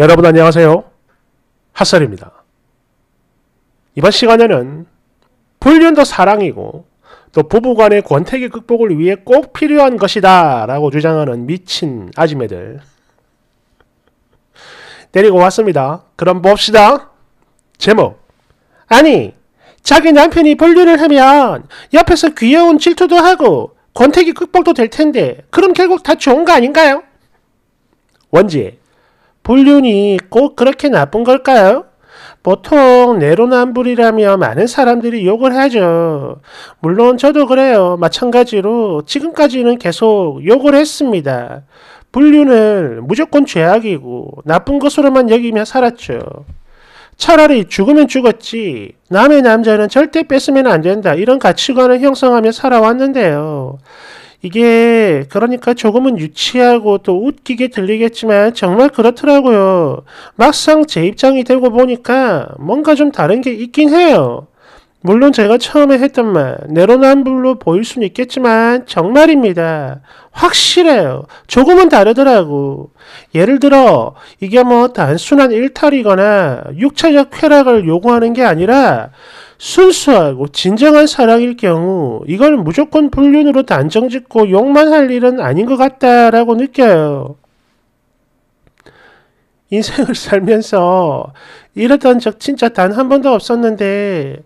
여러분 안녕하세요. 핫설입니다. 이번 시간에는 불륜도 사랑이고 또 부부간의 권태기 극복을 위해 꼭 필요한 것이다 라고 주장하는 미친 아지매들 데리고 왔습니다. 그럼 봅시다. 제목 아니 자기 남편이 불륜을 하면 옆에서 귀여운 질투도 하고 권태기 극복도 될 텐데 그럼 결국 다 좋은 거 아닌가요? 원지 불륜이 꼭 그렇게 나쁜 걸까요? 보통 내로남불이라며 많은 사람들이 욕을 하죠. 물론 저도 그래요. 마찬가지로 지금까지는 계속 욕을 했습니다. 불륜을 무조건 죄악이고 나쁜 것으로만 여기며 살았죠. 차라리 죽으면 죽었지 남의 남자는 절대 뺏으면 안 된다 이런 가치관을 형성하며 살아왔는데요. 이게 그러니까 조금은 유치하고 또 웃기게 들리겠지만 정말 그렇더라고요. 막상 제 입장이 되고 보니까 뭔가 좀 다른 게 있긴 해요. 물론 제가 처음에 했던 말 내로남불로 보일 수는 있겠지만 정말입니다. 확실해요. 조금은 다르더라고. 예를 들어 이게 뭐 단순한 일탈이거나 육체적 쾌락을 요구하는 게 아니라 순수하고 진정한 사랑일 경우 이걸 무조건 불륜으로 단정짓고 욕만 할 일은 아닌 것 같다라고 느껴요. 인생을 살면서 이러던 적 진짜 단 한 번도 없었는데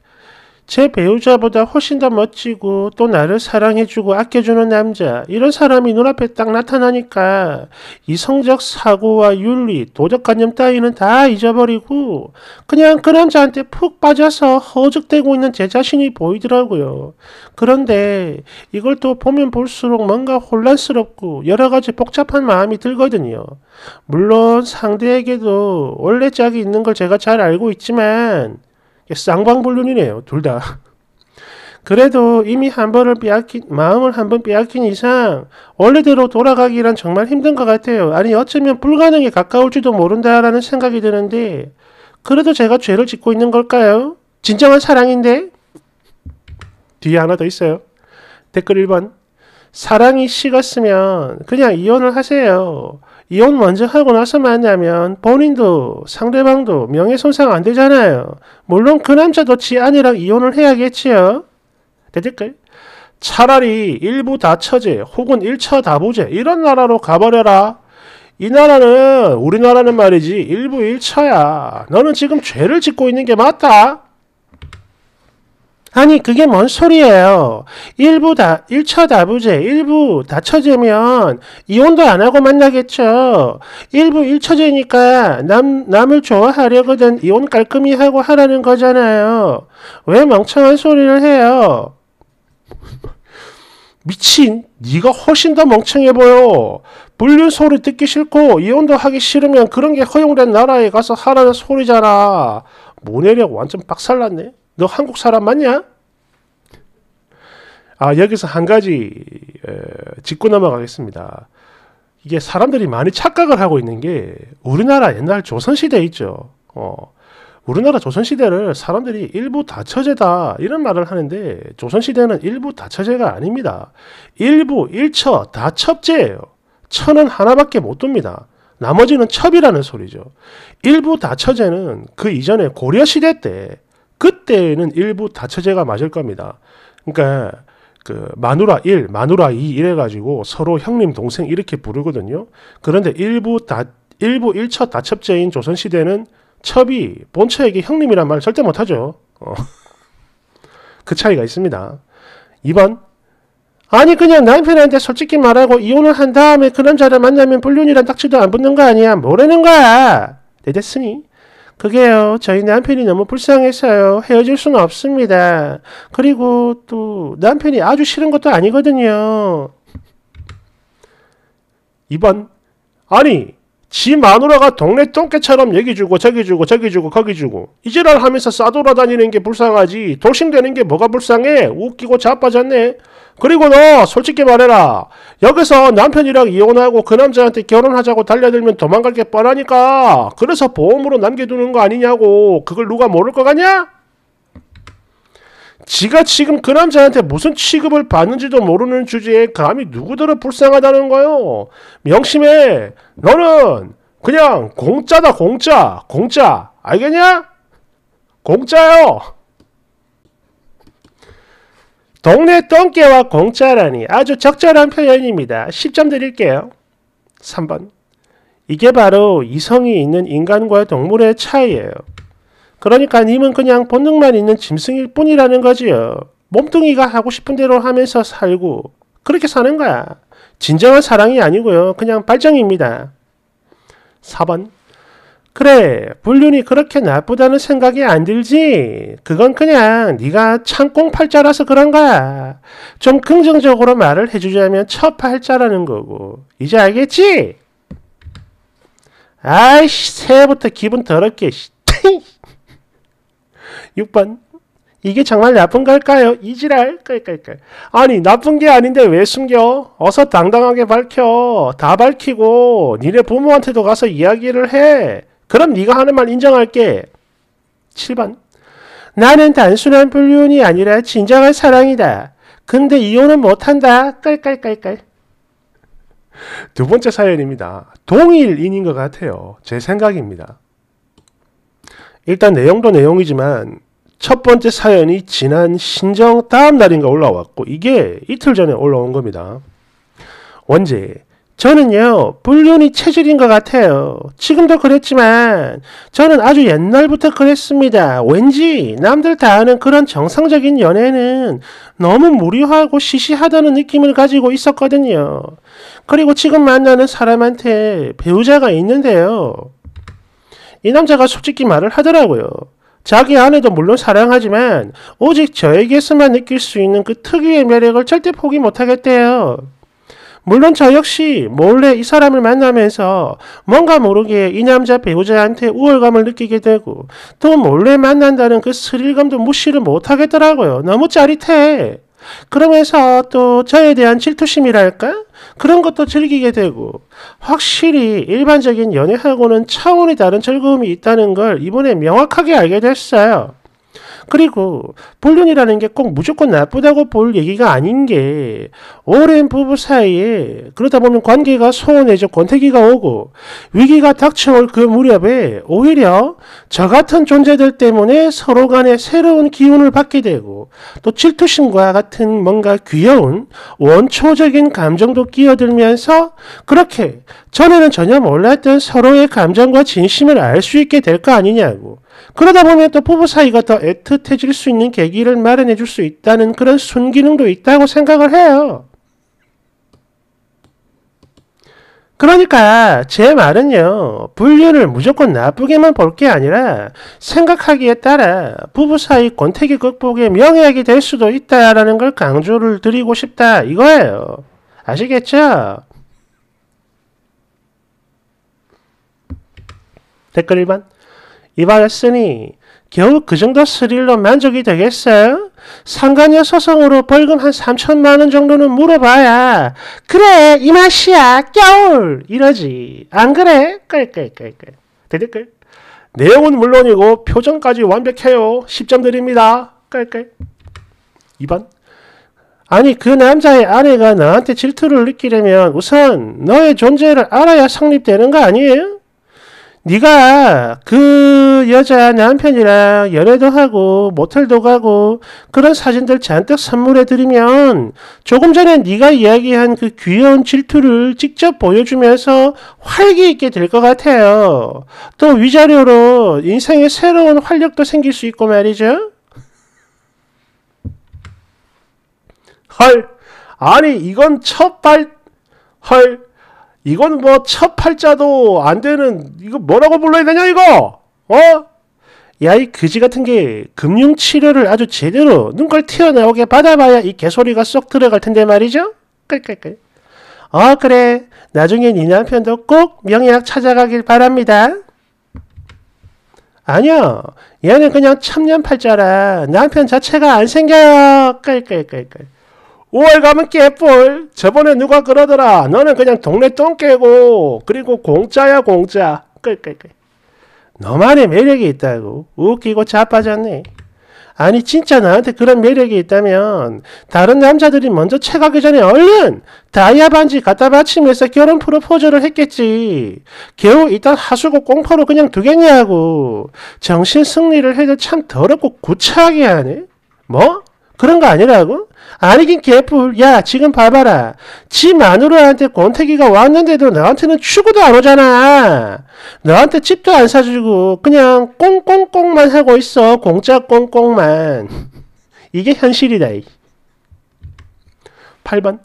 제 배우자보다 훨씬 더 멋지고 또 나를 사랑해주고 아껴주는 남자 이런 사람이 눈앞에 딱 나타나니까 이성적 사고와 윤리, 도덕관념 따위는 다 잊어버리고 그냥 그 남자한테 푹 빠져서 허적대고 있는 제 자신이 보이더라고요. 그런데 이걸 또 보면 볼수록 뭔가 혼란스럽고 여러 가지 복잡한 마음이 들거든요. 물론 상대에게도 원래 짝이 있는 걸 제가 잘 알고 있지만 쌍방불륜이네요. 둘 다. 그래도 이미 한 번을 빼앗긴 마음을 한번 빼앗긴 이상 원래대로 돌아가기란 정말 힘든 것 같아요. 아니 어쩌면 불가능에 가까울지도 모른다라는 생각이 드는데 그래도 제가 죄를 짓고 있는 걸까요? 진정한 사랑인데 뒤에 하나 더 있어요. 댓글 1번 사랑이 식었으면 그냥 이혼을 하세요. 이혼 먼저 하고 나서 만나면 본인도 상대방도 명예손상 안 되잖아요. 물론 그 남자도 지 아내랑 이혼을 해야겠지요. 대댓글. 차라리 일부 다처제 혹은 1차 다부제 이런 나라로 가버려라. 이 나라는 우리나라는 말이지 일부 1차야. 너는 지금 죄를 짓고 있는 게 맞다. 아니 그게 뭔 소리예요. 일부 다일차 다부제 일부 다처제면 이혼도 안 하고 만나겠죠. 일부 일처제니까 남 남을 좋아하려거든 이혼 깔끔히 하고 하라는 거잖아요. 왜 멍청한 소리를 해요? 미친 네가 훨씬 더 멍청해 보여. 불륜 소리 듣기 싫고 이혼도 하기 싫으면 그런 게 허용된 나라에 가서 하라는 소리잖아. 모내력 완전 빡살났네. 너 한국 사람 맞냐? 아, 여기서 한 가지 에, 짚고 넘어가겠습니다. 이게 사람들이 많이 착각을 하고 있는 게 우리나라 옛날 조선시대 있죠. 어, 우리나라 조선시대를 사람들이 일부 다처제다 이런 말을 하는데 조선시대는 일부 다처제가 아닙니다. 일부, 일처, 다첩제예요. 천은 하나밖에 못 둡니다. 나머지는 첩이라는 소리죠. 일부 다처제는 그 이전에 고려시대 때 그때는 일부 다처제가 맞을 겁니다. 그러니까 그 마누라 1, 마누라 2 이래 가지고 서로 형님 동생 이렇게 부르거든요. 그런데 일부 다 일부 1처 다첩제인 조선 시대는 첩이 본처에게 형님이란 말 절대 못 하죠. 어. 그 차이가 있습니다. 2번 아니 그냥 남편한테 솔직히 말하고 이혼을 한 다음에 그런자를 만나면 불륜이란 딱지도 안 붙는 거 아니야 뭐르는 거야 내 됐으니 그게요. 저희 남편이 너무 불쌍해서요. 헤어질 수는 없습니다. 그리고 또 남편이 아주 싫은 것도 아니거든요. 2번. 아니, 지 마누라가 동네 똥개처럼 여기 주고 저기 주고 저기 주고 거기 주고 이지랄 하면서 싸돌아다니는 게 불쌍하지 도심되는게 뭐가 불쌍해 웃기고 자빠졌네 그리고 너 솔직히 말해라 여기서 남편이랑 이혼하고 그 남자한테 결혼하자고 달려들면 도망갈 게 뻔하니까 그래서 보험으로 남겨두는 거 아니냐고 그걸 누가 모를 거 같냐? 지가 지금 그 남자한테 무슨 취급을 받는지도 모르는 주제에 감히 누구더러 불쌍하다는 거요. 명심해. 너는 그냥 공짜다 공짜 공짜 알겠냐? 공짜요. 동네 똥개와 공짜라니 아주 적절한 표현입니다. 10점 드릴게요. 3번 이게 바로 이성이 있는 인간과 동물의 차이예요. 그러니까 님은 그냥 본능만 있는 짐승일 뿐이라는 거지요. 몸뚱이가 하고 싶은 대로 하면서 살고 그렇게 사는 거야. 진정한 사랑이 아니고요. 그냥 발정입니다. 4번 그래, 불륜이 그렇게 나쁘다는 생각이 안 들지. 그건 그냥 네가 창공팔자라서 그런 거야. 좀 긍정적으로 말을 해주자면 첫팔자라는 거고. 이제 알겠지? 아이씨, 새해부터 기분 더럽게. 6번 이게 정말 나쁜 걸까요? 이지랄? 깔깔깔. 아니 나쁜 게 아닌데 왜 숨겨? 어서 당당하게 밝혀. 다 밝히고 니네 부모한테도 가서 이야기를 해. 그럼 네가 하는 말 인정할게. 7번 나는 단순한 불륜이 아니라 진정한 사랑이다. 근데 이혼은 못한다. 깔깔깔깔. 두 번째 사연입니다. 동일인인 것 같아요. 제 생각입니다. 일단 내용도 내용이지만 첫 번째 사연이 지난 신정 다음 날인가 올라왔고 이게 이틀 전에 올라온 겁니다. 원제 저는요 불륜이 체질인 것 같아요. 지금도 그랬지만 저는 아주 옛날부터 그랬습니다. 왠지 남들 다 아는 그런 정상적인 연애는 너무 무료하고 시시하다는 느낌을 가지고 있었거든요. 그리고 지금 만나는 사람한테 배우자가 있는데요. 이 남자가 솔직히 말을 하더라고요. 자기 아내도 물론 사랑하지만 오직 저에게서만 느낄 수 있는 그 특유의 매력을 절대 포기 못하겠대요. 물론 저 역시 몰래 이 사람을 만나면서 뭔가 모르게 이 남자 배우자한테 우월감을 느끼게 되고 또 몰래 만난다는 그 스릴감도 무시를 못하겠더라고요. 너무 짜릿해. 그러면서 또 저에 대한 질투심이랄까? 그런 것도 즐기게 되고, 확실히 일반적인 연애하고는 차원이 다른 즐거움이 있다는 걸 이번에 명확하게 알게 됐어요. 그리고 불륜이라는 게 꼭 무조건 나쁘다고 볼 얘기가 아닌 게 오랜 부부 사이에 그러다 보면 관계가 소원해져 권태기가 오고 위기가 닥쳐올 그 무렵에 오히려 저 같은 존재들 때문에 서로 간에 새로운 기운을 받게 되고 또 질투심과 같은 뭔가 귀여운 원초적인 감정도 끼어들면서 그렇게 전에는 전혀 몰랐던 서로의 감정과 진심을 알 수 있게 될 거 아니냐고 그러다 보면 또 부부 사이가 더 애틋해질 수 있는 계기를 마련해 줄 수 있다는 그런 순기능도 있다고 생각을 해요. 그러니까 제 말은요. 불륜을 무조건 나쁘게만 볼 게 아니라 생각하기에 따라 부부 사이 권태기 극복의 명예약이 될 수도 있다라는 걸 강조를 드리고 싶다 이거예요. 아시겠죠? 댓글 1번 이발했으니 겨우 그 정도 스릴로 만족이 되겠어? 요 상간녀 소송으로 벌금 한 3천만 원 정도는 물어봐야 그래 이 맛이야 겨울 이러지 안 그래? 끌끌끌끌 대댓글 내용은 물론이고 표정까지 완벽해요 10점 드립니다 끌끌 2번 아니 그 남자의 아내가 나한테 질투를 느끼려면 우선 너의 존재를 알아야 성립되는 거 아니에요? 네가 그 여자 남편이랑 연애도 하고 모텔도 가고 그런 사진들 잔뜩 선물해 드리면 조금 전에 네가 이야기한 그 귀여운 질투를 직접 보여주면서 활기 있게 될 것 같아요. 또 위자료로 인생의 새로운 활력도 생길 수 있고 말이죠. 헐, 아니 이건 첫발 헐. 이건 뭐 첫 팔자도 안 되는 이거 뭐라고 불러야 되냐 이거 어? 야이 그지 같은 게 금융 치료를 아주 제대로 눈깔 튀어나오게 받아봐야 이 개소리가 쏙 들어갈 텐데 말이죠. 깔깔깔. 어 그래 나중에 네 남편도 꼭 명예학 찾아가길 바랍니다. 아니야 얘는 그냥 참년팔자라 남편 자체가 안 생겨요. 깔깔깔깔. 5월 가면 깨뿔. 저번에 누가 그러더라. 너는 그냥 동네 똥개고 그리고 공짜야 공짜. 끌끌끌. 너만의 매력이 있다고. 웃기고 자빠졌네. 아니 진짜 나한테 그런 매력이 있다면 다른 남자들이 먼저 채가기 전에 얼른 다이아 반지 갖다 바치면서 결혼 프로포즈를 했겠지. 겨우 이딴 하수구 공포로 그냥 두겠냐고. 정신 승리를 해도 참 더럽고 구차하게 하네. 뭐? 그런 거 아니라고? 아니긴 개뿔. 야, 지금 봐봐라. 지 마누라한테 권태기가 왔는데도 너한테는 추구도 안 오잖아. 너한테 집도 안 사주고 그냥 꽁꽁꽁만 하고 있어. 공짜 꽁꽁만. 이게 현실이다. 8번.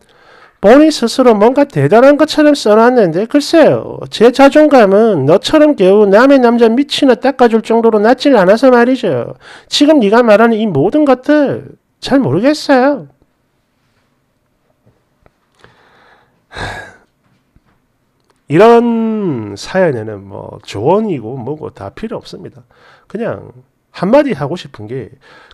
본인 스스로 뭔가 대단한 것처럼 써놨는데 글쎄요. 제 자존감은 너처럼 겨우 남의 남자 미치나 닦아줄 정도로 낮질 않아서 말이죠. 지금 네가 말하는 이 모든 것들 잘 모르겠어요. 이런 사연에는 뭐 조언이고 뭐고 다 필요 없습니다. 그냥 한마디 하고 싶은 게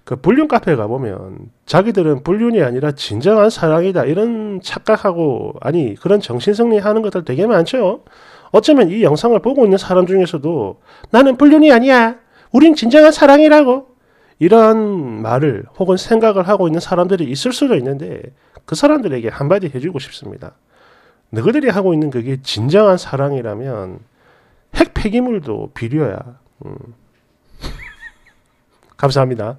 그 불륜 카페 가보면 자기들은 불륜이 아니라 진정한 사랑이다 이런 착각하고 아니 그런 정신승리 하는 것들 되게 많죠. 어쩌면 이 영상을 보고 있는 사람 중에서도 나는 불륜이 아니야. 우린 진정한 사랑이라고 이러한 말을 혹은 생각을 하고 있는 사람들이 있을 수도 있는데 그 사람들에게 한마디 해주고 싶습니다. 너희들이 하고 있는 그게 진정한 사랑이라면 핵 폐기물도 비료야. 음. 감사합니다.